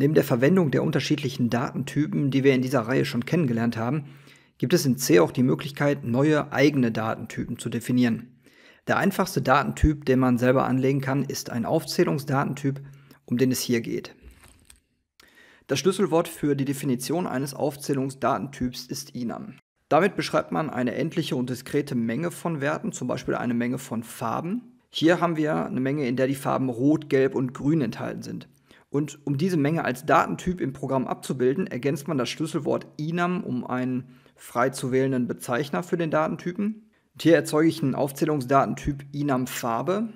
Neben der Verwendung der unterschiedlichen Datentypen, die wir in dieser Reihe schon kennengelernt haben, gibt es in C auch die Möglichkeit, neue eigene Datentypen zu definieren. Der einfachste Datentyp, den man selber anlegen kann, ist ein Aufzählungsdatentyp, um den es hier geht. Das Schlüsselwort für die Definition eines Aufzählungsdatentyps ist INAM. Damit beschreibt man eine endliche und diskrete Menge von Werten, zum Beispiel eine Menge von Farben. Hier haben wir eine Menge, in der die Farben Rot, Gelb und Grün enthalten sind. Und um diese Menge als Datentyp im Programm abzubilden, ergänzt man das Schlüsselwort INAM um einen frei zu wählenden Bezeichner für den Datentypen. Und hier erzeuge ich einen Aufzählungsdatentyp INAM Farbe.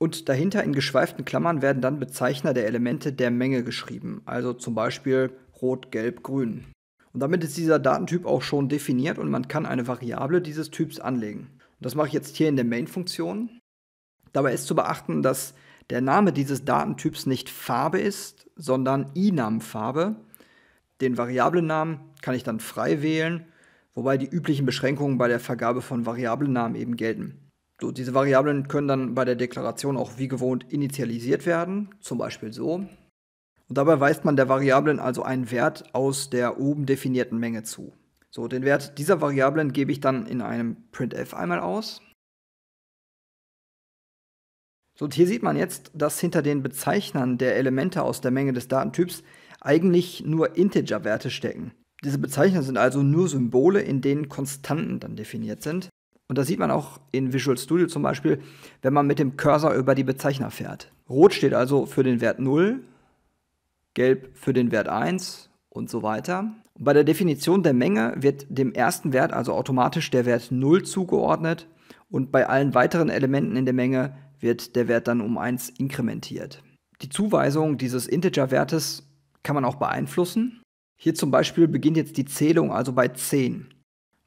Und dahinter in geschweiften Klammern werden dann Bezeichner der Elemente der Menge geschrieben, also zum Beispiel rot, gelb, grün. Und damit ist dieser Datentyp auch schon definiert und man kann eine Variable dieses Typs anlegen. Und das mache ich jetzt hier in der Main-Funktion. Dabei ist zu beachten, dass der Name dieses Datentyps nicht Farbe ist, sondern inam farbe Den Variablennamen kann ich dann frei wählen, wobei die üblichen Beschränkungen bei der Vergabe von Variablennamen eben gelten. So, diese Variablen können dann bei der Deklaration auch wie gewohnt initialisiert werden, zum Beispiel so. Und dabei weist man der Variablen also einen Wert aus der oben definierten Menge zu. So, den Wert dieser Variablen gebe ich dann in einem printf einmal aus. So, und hier sieht man jetzt, dass hinter den Bezeichnern der Elemente aus der Menge des Datentyps eigentlich nur Integer-Werte stecken. Diese Bezeichner sind also nur Symbole, in denen Konstanten dann definiert sind. Und das sieht man auch in Visual Studio zum Beispiel, wenn man mit dem Cursor über die Bezeichner fährt. Rot steht also für den Wert 0, gelb für den Wert 1 und so weiter. Und bei der Definition der Menge wird dem ersten Wert also automatisch der Wert 0 zugeordnet und bei allen weiteren Elementen in der Menge wird der Wert dann um 1 inkrementiert. Die Zuweisung dieses Integer-Wertes kann man auch beeinflussen. Hier zum Beispiel beginnt jetzt die Zählung also bei 10.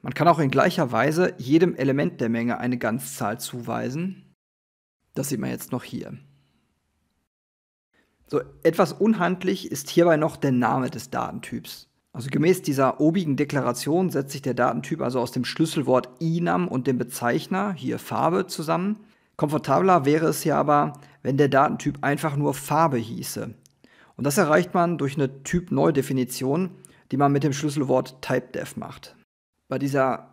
Man kann auch in gleicher Weise jedem Element der Menge eine Ganzzahl zuweisen. Das sieht man jetzt noch hier. So etwas unhandlich ist hierbei noch der Name des Datentyps. Also gemäß dieser obigen Deklaration setzt sich der Datentyp also aus dem Schlüsselwort inam und dem Bezeichner, hier Farbe, zusammen Komfortabler wäre es ja aber, wenn der Datentyp einfach nur Farbe hieße. Und das erreicht man durch eine typ neudefinition die man mit dem Schlüsselwort TypeDef macht. Bei dieser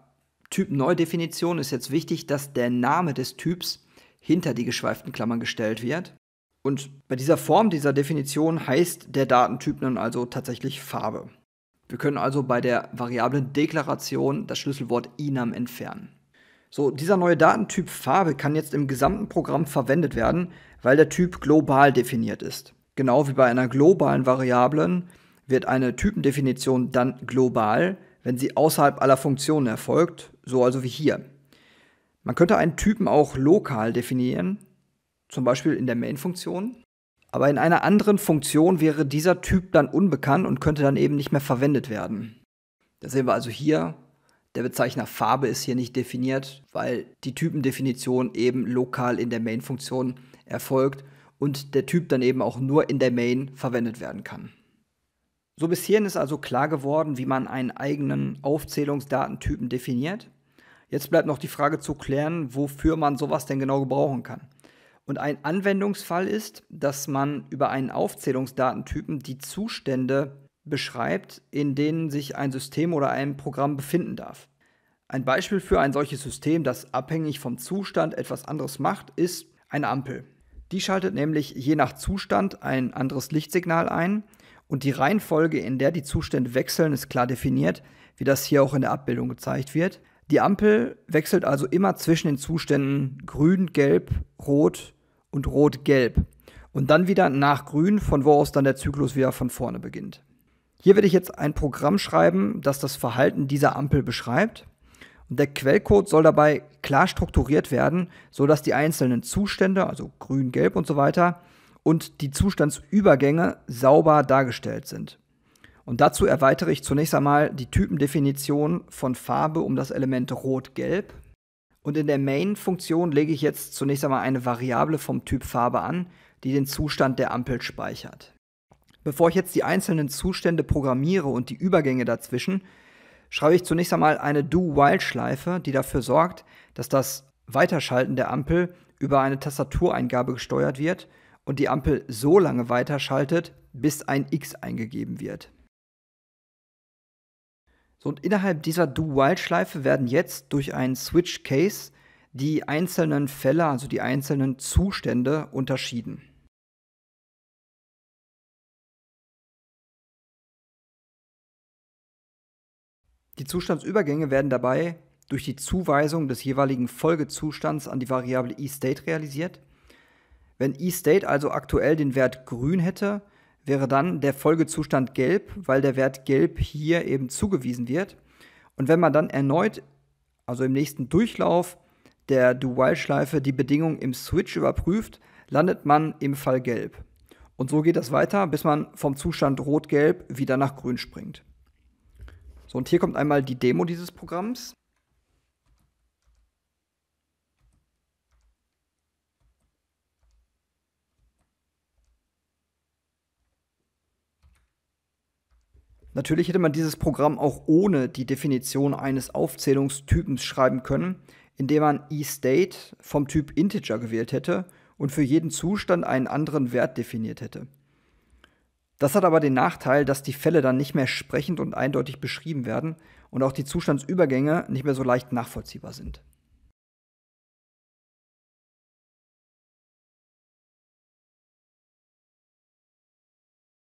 typ neudefinition ist jetzt wichtig, dass der Name des Typs hinter die geschweiften Klammern gestellt wird. Und bei dieser Form dieser Definition heißt der Datentyp nun also tatsächlich Farbe. Wir können also bei der Variablen Deklaration das Schlüsselwort Inam entfernen. So, dieser neue Datentyp Farbe kann jetzt im gesamten Programm verwendet werden, weil der Typ global definiert ist. Genau wie bei einer globalen Variablen wird eine Typendefinition dann global, wenn sie außerhalb aller Funktionen erfolgt, so also wie hier. Man könnte einen Typen auch lokal definieren, zum Beispiel in der Main-Funktion. Aber in einer anderen Funktion wäre dieser Typ dann unbekannt und könnte dann eben nicht mehr verwendet werden. Das sehen wir also hier der Bezeichner Farbe ist hier nicht definiert, weil die Typendefinition eben lokal in der Main-Funktion erfolgt und der Typ dann eben auch nur in der Main verwendet werden kann. So bis hierhin ist also klar geworden, wie man einen eigenen Aufzählungsdatentypen definiert. Jetzt bleibt noch die Frage zu klären, wofür man sowas denn genau gebrauchen kann. Und ein Anwendungsfall ist, dass man über einen Aufzählungsdatentypen die Zustände beschreibt, in denen sich ein System oder ein Programm befinden darf. Ein Beispiel für ein solches System, das abhängig vom Zustand etwas anderes macht, ist eine Ampel. Die schaltet nämlich je nach Zustand ein anderes Lichtsignal ein und die Reihenfolge, in der die Zustände wechseln, ist klar definiert, wie das hier auch in der Abbildung gezeigt wird. Die Ampel wechselt also immer zwischen den Zuständen grün, gelb, rot und rot, gelb und dann wieder nach grün, von wo aus dann der Zyklus wieder von vorne beginnt. Hier werde ich jetzt ein Programm schreiben, das das Verhalten dieser Ampel beschreibt. Und der Quellcode soll dabei klar strukturiert werden, sodass die einzelnen Zustände, also grün, gelb und so weiter, und die Zustandsübergänge sauber dargestellt sind. Und dazu erweitere ich zunächst einmal die Typendefinition von Farbe um das Element Rot-Gelb. Und in der Main-Funktion lege ich jetzt zunächst einmal eine Variable vom Typ Farbe an, die den Zustand der Ampel speichert. Bevor ich jetzt die einzelnen Zustände programmiere und die Übergänge dazwischen, schreibe ich zunächst einmal eine Do-While-Schleife, die dafür sorgt, dass das Weiterschalten der Ampel über eine Tastatureingabe gesteuert wird und die Ampel so lange weiterschaltet, bis ein X eingegeben wird. So, und innerhalb dieser Do-While-Schleife werden jetzt durch einen Switch-Case die einzelnen Fälle, also die einzelnen Zustände unterschieden. Die Zustandsübergänge werden dabei durch die Zuweisung des jeweiligen Folgezustands an die Variable eState realisiert. Wenn eState also aktuell den Wert grün hätte, wäre dann der Folgezustand gelb, weil der Wert gelb hier eben zugewiesen wird. Und wenn man dann erneut, also im nächsten Durchlauf der Do-While-Schleife, die Bedingung im Switch überprüft, landet man im Fall gelb. Und so geht das weiter, bis man vom Zustand rot-gelb wieder nach grün springt. So, und hier kommt einmal die Demo dieses Programms. Natürlich hätte man dieses Programm auch ohne die Definition eines Aufzählungstypens schreiben können, indem man eState vom Typ Integer gewählt hätte und für jeden Zustand einen anderen Wert definiert hätte. Das hat aber den Nachteil, dass die Fälle dann nicht mehr sprechend und eindeutig beschrieben werden und auch die Zustandsübergänge nicht mehr so leicht nachvollziehbar sind.